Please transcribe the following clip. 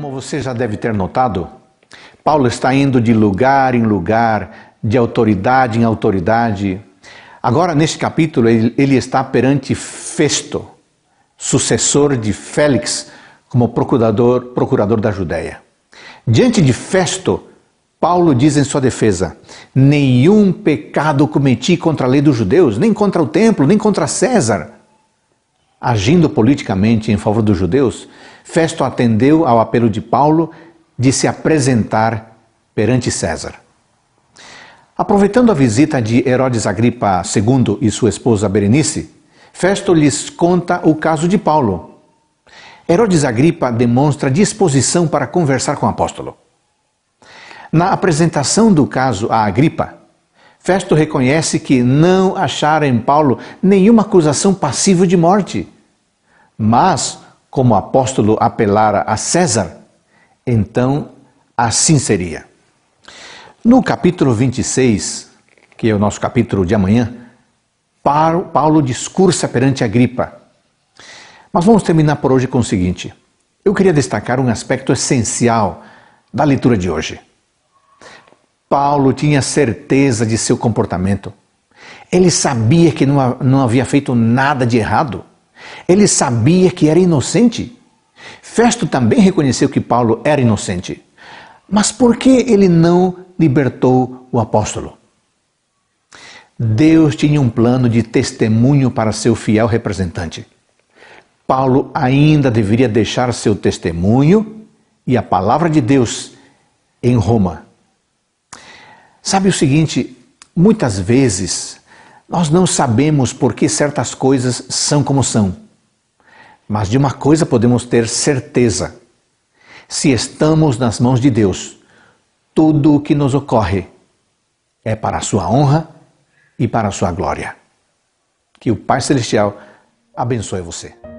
Como você já deve ter notado, Paulo está indo de lugar em lugar, de autoridade em autoridade. Agora, neste capítulo, ele está perante Festo, sucessor de Félix como procurador, procurador da Judéia. Diante de Festo, Paulo diz em sua defesa: Nenhum pecado cometi contra a lei dos judeus, nem contra o templo, nem contra César. Agindo politicamente em favor dos judeus, Festo atendeu ao apelo de Paulo de se apresentar perante César. Aproveitando a visita de Herodes Agripa II e sua esposa Berenice, Festo lhes conta o caso de Paulo. Herodes Agripa demonstra disposição para conversar com o apóstolo. Na apresentação do caso a Agripa, Festo reconhece que não acharam em Paulo nenhuma acusação passiva de morte. Mas, como o apóstolo apelara a César, então assim seria. No capítulo 26, que é o nosso capítulo de amanhã, Paulo discursa perante Agripa. Mas vamos terminar por hoje com o seguinte: eu queria destacar um aspecto essencial da leitura de hoje. Paulo tinha certeza de seu comportamento. Ele sabia que não, não havia feito nada de errado. Ele sabia que era inocente. Festo também reconheceu que Paulo era inocente. Mas por que ele não libertou o apóstolo? Deus tinha um plano de testemunho para seu fiel representante. Paulo ainda deveria deixar seu testemunho e a palavra de Deus em Roma Sabe o seguinte, muitas vezes nós não sabemos por que certas coisas são como são. Mas de uma coisa podemos ter certeza: se estamos nas mãos de Deus, tudo o que nos ocorre é para a Sua honra e para a Sua glória. Que o Pai Celestial abençoe você.